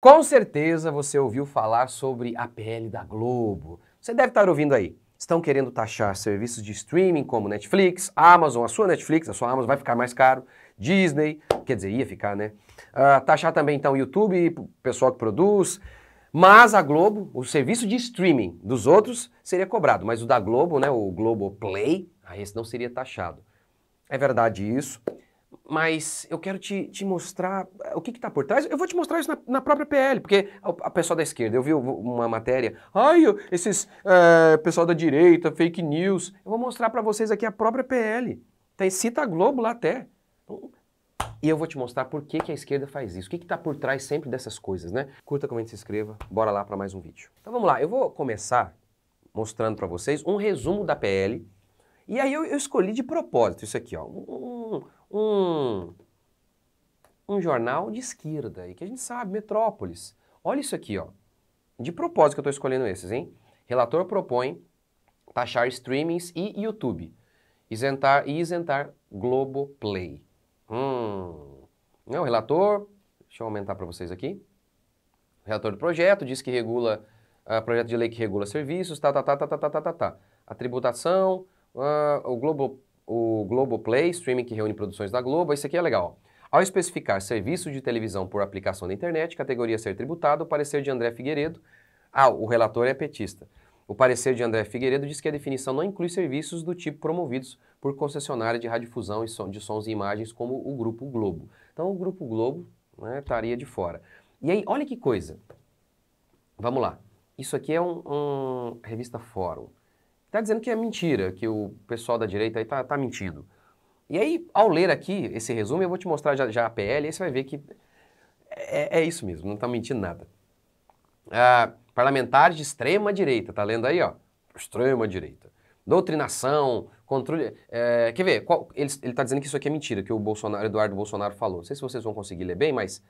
Com certeza você ouviu falar sobre a PL da Globo. Você deve estar ouvindo aí. Estão querendo taxar serviços de streaming como Netflix, Amazon, a sua Netflix, a sua Amazon vai ficar mais caro, Disney, quer dizer, ia ficar, né? Uh, taxar também então o YouTube, o pessoal que produz. Mas a Globo, o serviço de streaming dos outros seria cobrado, mas o da Globo, né, o Globo Play, aí esse não seria taxado. É verdade isso mas eu quero te, te mostrar eh, o que está por trás. Eu vou te mostrar isso na, na própria PL, porque a, a, pessoa da esquerda, eu vi uma matéria, ai, esses é, pessoal da direita, fake news. Eu vou mostrar para vocês aqui a própria PL. Tem, tá, cita Globo lá até. E eu vou te mostrar por que, que a esquerda faz isso, o que está por trás sempre dessas coisas, né? Curta, comente, se inscreva, bora lá para mais um vídeo. Então vamos lá, eu vou começar mostrando para vocês um resumo da PL e aí eu, eu escolhi de propósito isso aqui, ó, um, um, um jornal de esquerda, e que a gente sabe, Metrópolis. Olha isso aqui, ó. De propósito que eu estou escolhendo esses, hein? Relator propõe taxar streamings e YouTube. Isentar e isentar Globoplay. Hum. Não, é relator, deixa eu aumentar para vocês aqui. Relator do projeto diz que regula uh, projeto de lei que regula serviços, tá, tá, tá, tá, tá, tá, tá, tá. tá. A tributação, ah, o, Globo, o Globoplay, streaming que reúne produções da Globo, isso aqui é legal. Ao especificar serviço de televisão por aplicação da internet, categoria ser tributado, o parecer de André Figueiredo. Ah, o relator é petista. O parecer de André Figueiredo diz que a definição não inclui serviços do tipo promovidos por concessionária de radiodifusão de sons e imagens como o Grupo Globo. Então o Grupo Globo né, estaria de fora. E aí, olha que coisa. Vamos lá. Isso aqui é uma um revista Fórum está dizendo que é mentira, que o pessoal da direita aí está tá mentindo. E aí, ao ler aqui esse resumo, eu vou te mostrar já, já a PL, aí você vai ver que é, é isso mesmo, não está mentindo nada. Ah, parlamentares de extrema direita, tá lendo aí, ó? Extrema direita. Doutrinação, controle. É, quer ver? Qual, ele está dizendo que isso aqui é mentira, que o Bolsonaro, Eduardo Bolsonaro falou. Não sei se vocês vão conseguir ler bem, mas.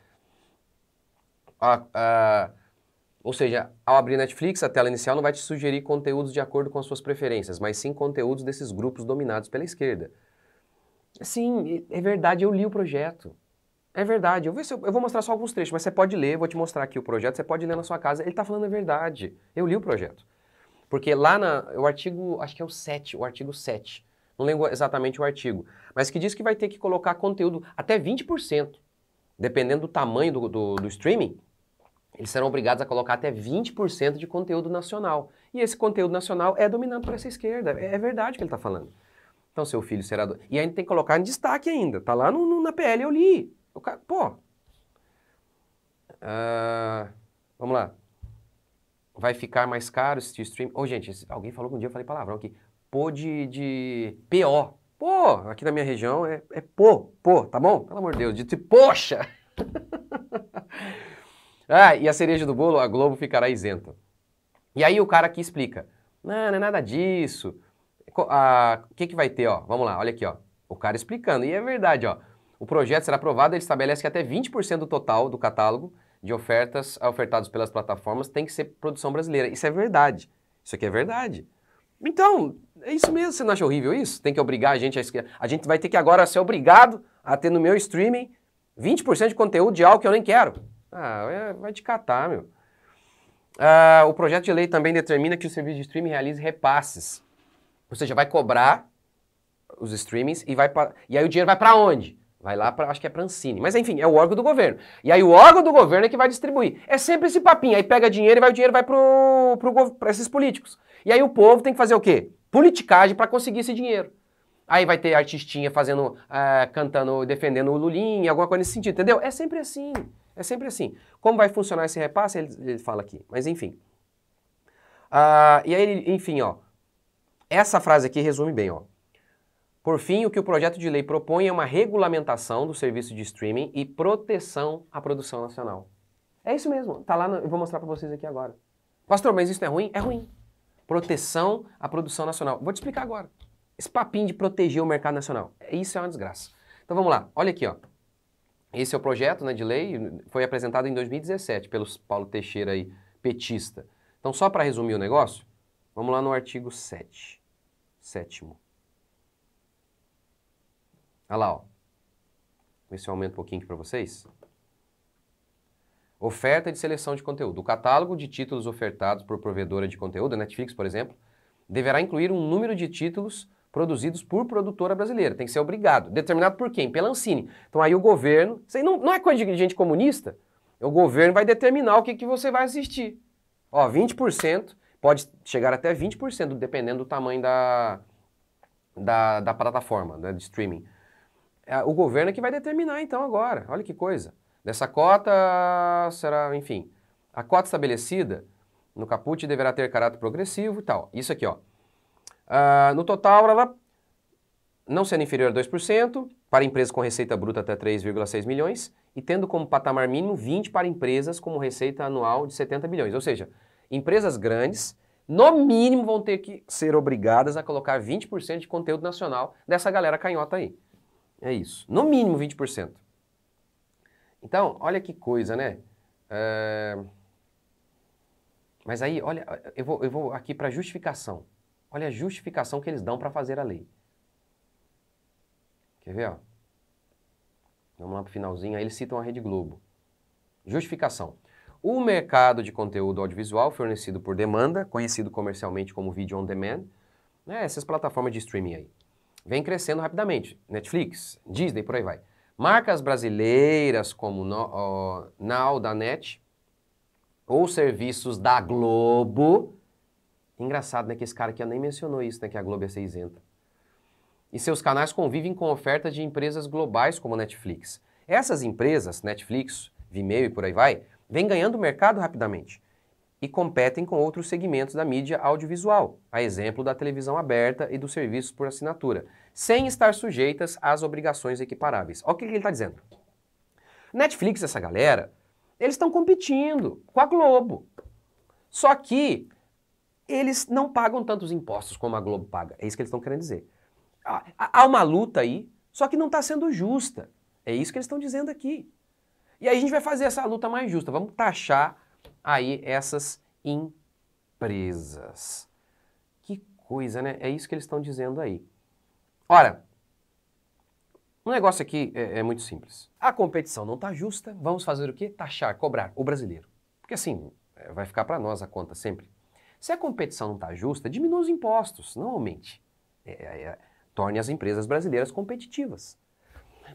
Ou seja, ao abrir Netflix, a tela inicial não vai te sugerir conteúdos de acordo com as suas preferências, mas sim conteúdos desses grupos dominados pela esquerda. Sim, é verdade, eu li o projeto. É verdade. Eu, eu vou mostrar só alguns trechos, mas você pode ler, vou te mostrar aqui o projeto, você pode ler na sua casa. Ele está falando a verdade. Eu li o projeto. Porque lá na, o artigo, acho que é o 7, o artigo 7. Não lembro exatamente o artigo, mas que diz que vai ter que colocar conteúdo até 20%, dependendo do tamanho do, do, do streaming, eles serão obrigados a colocar até 20% de conteúdo nacional. E esse conteúdo nacional é dominado por essa esquerda. É, é verdade o que ele está falando. Então, seu filho será. Do... E ainda tem que colocar em destaque ainda. Tá lá no, no na PL, eu li. pô. Uh, vamos lá. Vai ficar mais caro esse stream. Ô, oh, gente, alguém falou que um dia eu falei palavrão aqui. Pô de, de PO. Pô, aqui na minha região é, é pô, pô, tá bom? Pelo amor de Deus, dito, poxa! Ah, e a cereja do bolo, a Globo ficará isenta. E aí o cara aqui explica. Não, não é nada disso. O ah, que, que vai ter? Ó? Vamos lá, olha aqui. Ó. O cara explicando. E é verdade. Ó. O projeto será aprovado, ele estabelece que até 20% do total do catálogo de ofertas ofertados pelas plataformas tem que ser produção brasileira. Isso é verdade. Isso aqui é verdade. Então, é isso mesmo. Você não acha horrível isso? Tem que obrigar a gente a... A gente vai ter que agora ser obrigado a ter no meu streaming 20% de conteúdo de algo que eu nem quero. Ah, é, vai te catar, meu. Ah, o projeto de lei também determina que o serviço de streaming realize repasses. Ou seja, vai cobrar os streamings e vai pra... e aí o dinheiro vai para onde? Vai lá para, acho que é para Ancine. Mas enfim, é o órgão do governo. E aí o órgão do governo é que vai distribuir. É sempre esse papinho. Aí pega dinheiro e vai, o dinheiro vai pro, pro, pra esses políticos. E aí o povo tem que fazer o quê? Politicagem para conseguir esse dinheiro. Aí vai ter artistinha fazendo, uh, cantando, defendendo o Lulinha, alguma coisa nesse sentido, entendeu? É sempre assim. É sempre assim. Como vai funcionar esse repasse? Ele, ele fala aqui. Mas enfim. Ah, e aí, enfim, ó. Essa frase aqui resume bem, ó. Por fim, o que o projeto de lei propõe é uma regulamentação do serviço de streaming e proteção à produção nacional. É isso mesmo, tá lá, no, eu vou mostrar para vocês aqui agora. Pastor, mas isso não é ruim? É ruim. Proteção à produção nacional. Vou te explicar agora. Esse papinho de proteger o mercado nacional, isso é uma desgraça. Então vamos lá, olha aqui, ó. Esse é o projeto né, de lei, foi apresentado em 2017 pelo Paulo Teixeira, aí, petista. Então, só para resumir o negócio, vamos lá no artigo 7, sétimo. Olha lá, ó. Vê se eu aumento um pouquinho aqui para vocês. Oferta de seleção de conteúdo. O catálogo de títulos ofertados por provedora de conteúdo, Netflix, por exemplo, deverá incluir um número de títulos produzidos por produtora brasileira. Tem que ser obrigado. Determinado por quem? Pela Ancine. Então aí o governo. Isso aí não, não é coisa de gente comunista. O governo vai determinar o que, que você vai assistir. Ó, 20%, pode chegar até 20%, dependendo do tamanho da, da, da plataforma, né, de streaming. É, o governo é que vai determinar, então, agora. Olha que coisa. Dessa cota será, enfim, a cota estabelecida no caput deverá ter caráter progressivo e tal. Isso aqui, ó. Uh, no total, ela não sendo inferior a 2%, para empresas com receita bruta até 3,6 milhões, e tendo como patamar mínimo 20 para empresas com receita anual de 70 milhões Ou seja, empresas grandes, no mínimo, vão ter que ser obrigadas a colocar 20% de conteúdo nacional dessa galera canhota aí. É isso. No mínimo 20%. Então, olha que coisa, né? É... Mas aí, olha, eu vou, eu vou aqui para justificação. Olha a justificação que eles dão para fazer a lei. Quer ver? Ó? Vamos lá para o finalzinho. Aí eles citam a Rede Globo. Justificação. O mercado de conteúdo audiovisual fornecido por demanda, conhecido comercialmente como vídeo on demand, né, essas plataformas de streaming aí, vem crescendo rapidamente. Netflix, Disney, por aí vai. Marcas brasileiras como no, oh, Now da Net ou serviços da Globo Engraçado, né? Que esse cara aqui nem mencionou isso, né? Que é a Globo ia é ser isenta. E seus canais convivem com ofertas de empresas globais como Netflix. Essas empresas, Netflix, Vimeo e por aí vai, vêm ganhando mercado rapidamente e competem com outros segmentos da mídia audiovisual, a exemplo da televisão aberta e dos serviços por assinatura, sem estar sujeitas às obrigações equiparáveis. Olha o que ele está dizendo. Netflix, essa galera, eles estão competindo com a Globo. Só que eles não pagam tantos impostos como a Globo paga. É isso que eles estão querendo dizer. Ah, há uma luta aí, só que não está sendo justa. É isso que eles estão dizendo aqui. E aí a gente vai fazer essa luta mais justa. Vamos taxar aí essas empresas. Que coisa, né? É isso que eles estão dizendo aí. Ora, o um negócio aqui é, é, muito simples. A competição não está justa. Vamos fazer o quê? Taxar, cobrar o brasileiro. Porque assim, é, vai ficar para nós a conta sempre. Se a competição não está justa, diminua os impostos, não aumente. É, é, é, torne as empresas brasileiras competitivas.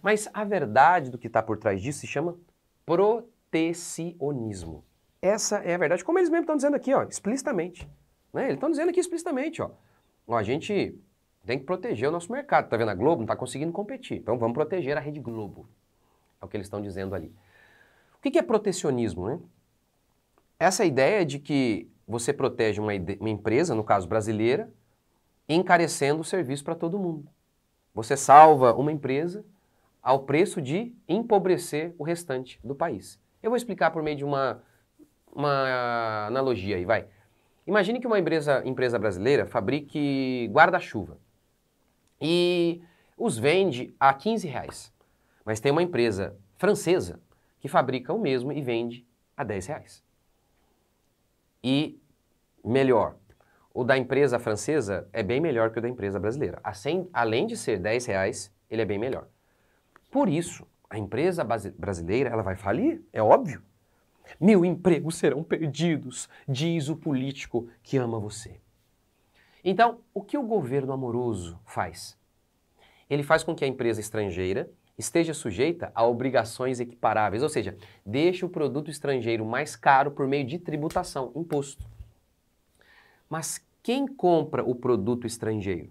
Mas a verdade do que está por trás disso se chama protecionismo. Essa é a verdade, como eles mesmos estão dizendo aqui, ó, explicitamente. Né? Eles estão dizendo aqui explicitamente, ó, ó, a gente tem que proteger o nosso mercado. Tá vendo a Globo não está conseguindo competir, então vamos proteger a Rede Globo. É o que eles estão dizendo ali. O que, que é protecionismo, né? Essa ideia de que você protege uma, uma empresa, no caso brasileira, encarecendo o serviço para todo mundo. Você salva uma empresa ao preço de empobrecer o restante do país. Eu vou explicar por meio de uma, uma analogia aí, vai. Imagine que uma empresa, empresa brasileira fabrique guarda-chuva e os vende a 15 reais. Mas tem uma empresa francesa que fabrica o mesmo e vende a 10 reais e melhor. O da empresa francesa é bem melhor que o da empresa brasileira. Assim, além de ser 10 reais, ele é bem melhor. Por isso, a empresa brasileira ela vai falir, é óbvio. Mil empregos serão perdidos, diz o político que ama você. Então, o que o governo amoroso faz? Ele faz com que a empresa estrangeira esteja sujeita a obrigações equiparáveis, ou seja, deixa o produto estrangeiro mais caro por meio de tributação, imposto. Mas quem compra o produto estrangeiro?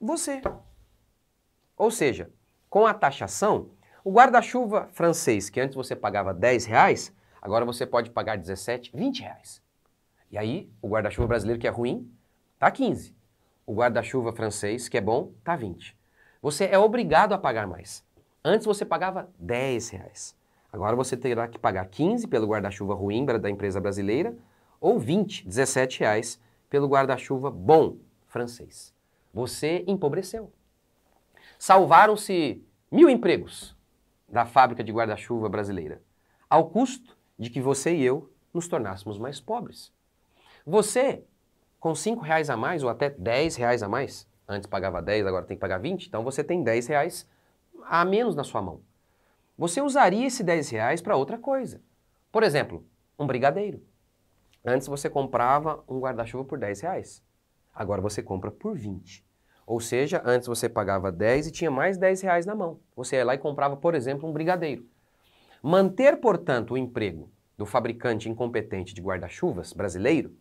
Você. Ou seja, com a taxação, o guarda-chuva francês, que antes você pagava 10 reais, agora você pode pagar 17, 20 reais. E aí, o guarda-chuva brasileiro que é ruim, tá 15. O guarda-chuva francês, que é bom, tá 20. Você é obrigado a pagar mais. Antes você pagava 10 reais. Agora você terá que pagar 15 pelo guarda-chuva ruim da empresa brasileira ou 20, 17 reais pelo guarda-chuva bom francês. Você empobreceu. Salvaram-se mil empregos da fábrica de guarda-chuva brasileira, ao custo de que você e eu nos tornássemos mais pobres. Você, com 5 reais a mais ou até 10 reais a mais, Antes pagava 10, agora tem que pagar 20, então você tem 10 reais a menos na sua mão. Você usaria esse 10 reais para outra coisa. Por exemplo, um brigadeiro. Antes você comprava um guarda-chuva por 10 reais. Agora você compra por 20. Ou seja, antes você pagava 10 e tinha mais 10 reais na mão. Você ia lá e comprava, por exemplo, um brigadeiro. Manter, portanto, o emprego do fabricante incompetente de guarda-chuvas brasileiro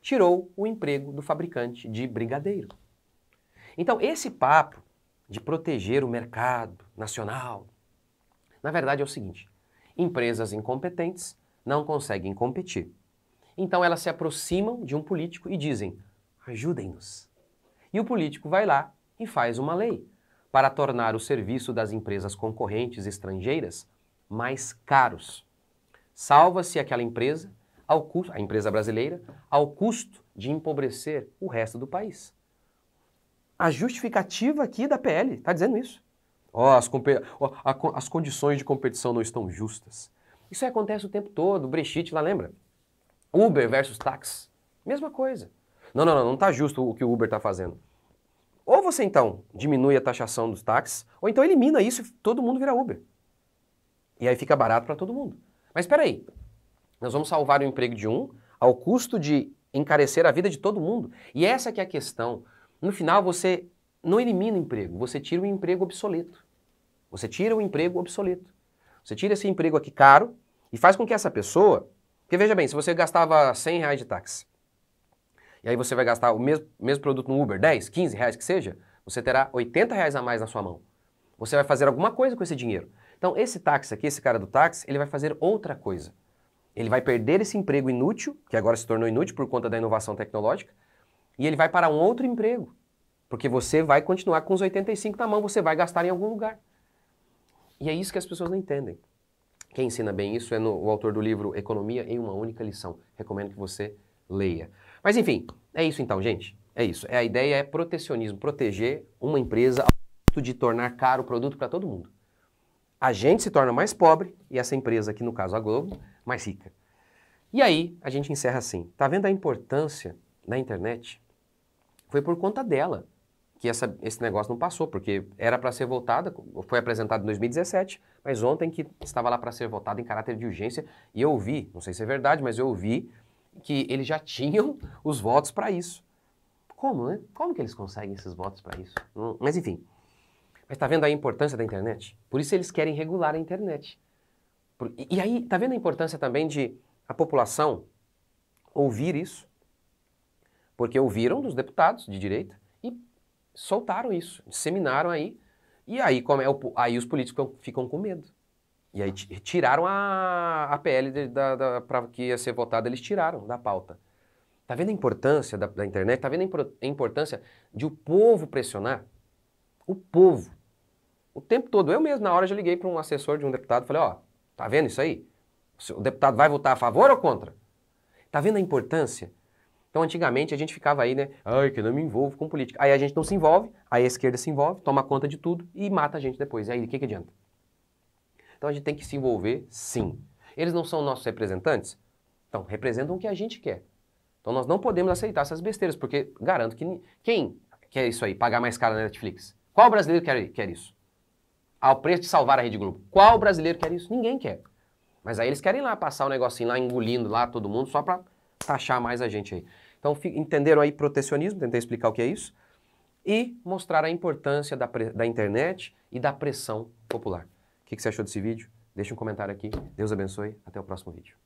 tirou o emprego do fabricante de brigadeiro. Então, esse papo de proteger o mercado nacional, na verdade é o seguinte: empresas incompetentes não conseguem competir. Então, elas se aproximam de um político e dizem: ajudem-nos. E o político vai lá e faz uma lei para tornar o serviço das empresas concorrentes estrangeiras mais caros. Salva-se aquela empresa, ao custo, a empresa brasileira, ao custo de empobrecer o resto do país. A justificativa aqui da PL está dizendo isso. Oh, as, oh, a, as condições de competição não estão justas. Isso acontece o tempo todo. O Brexit lá lembra? Uber versus táxi. Mesma coisa. Não, não, não, não está justo o que o Uber está fazendo. Ou você então diminui a taxação dos táxis, ou então elimina isso e todo mundo vira Uber. E aí fica barato para todo mundo. Mas espera aí, nós vamos salvar o emprego de um ao custo de encarecer a vida de todo mundo. E essa que é a questão. No final, você não elimina o emprego, você tira o emprego obsoleto. Você tira o emprego obsoleto. Você tira esse emprego aqui caro e faz com que essa pessoa. Porque veja bem, se você gastava 100 reais de táxi, e aí você vai gastar o mesmo, mesmo produto no Uber, 10, 15 reais que seja, você terá 80 reais a mais na sua mão. Você vai fazer alguma coisa com esse dinheiro. Então, esse táxi aqui, esse cara do táxi, ele vai fazer outra coisa. Ele vai perder esse emprego inútil, que agora se tornou inútil por conta da inovação tecnológica, e ele vai para um outro emprego. Porque você vai continuar com os 85 na mão, você vai gastar em algum lugar. E é isso que as pessoas não entendem. Quem ensina bem isso é no, o autor do livro Economia em uma Única Lição. Recomendo que você leia. Mas enfim, é isso então, gente. É isso. É, a ideia é protecionismo, proteger uma empresa ao ponto de tornar caro o produto para todo mundo. A gente se torna mais pobre e essa empresa, que no caso a Globo, mais rica. E aí a gente encerra assim. Tá vendo a importância da internet? Foi por conta dela que essa, esse negócio não passou, porque era para ser votada, foi apresentado em 2017, mas ontem que estava lá para ser votado em caráter de urgência, e eu ouvi, não sei se é verdade, mas eu ouvi que eles já tinham os votos para isso. Como, né? Como que eles conseguem esses votos para isso? Hum, mas enfim. Mas tá vendo a importância da internet? Por isso eles querem regular a internet. Por, e, e aí, tá vendo a importância também de a população ouvir isso porque ouviram dos deputados de direita e soltaram isso, disseminaram aí. E aí, como é, aí os políticos ficam com medo. E aí tiraram a, a PL para que ia ser votada, eles tiraram da pauta. Tá vendo a importância da, da internet? Tá vendo a, a importância de o povo pressionar? O povo. O tempo todo. Eu mesmo, na hora, já liguei para um assessor de um deputado e falei: Ó, tá vendo isso aí? O deputado vai votar a favor ou contra? Tá vendo a importância então, antigamente, a gente ficava aí, né? Ai, que não me envolvo com política. Aí a gente não se envolve, aí a esquerda se envolve, toma conta de tudo e mata a gente depois. E aí, o que, que adianta? Então, a gente tem que se envolver, sim. Eles não são nossos representantes? Então, representam o que a gente quer. Então, nós não podemos aceitar essas besteiras, porque garanto que quem quer isso aí, pagar mais caro na Netflix? Qual brasileiro quer, quer isso? Ao preço de salvar a Rede Globo. Qual brasileiro quer isso? Ninguém quer. Mas aí eles querem lá passar o um negocinho lá, engolindo lá todo mundo, só para taxar mais a gente aí. Então, entenderam aí protecionismo, tentei explicar o que é isso, e mostrar a importância da, da internet e da pressão popular. O que, que você achou desse vídeo? Deixe um comentário aqui. Deus abençoe. Até o próximo vídeo.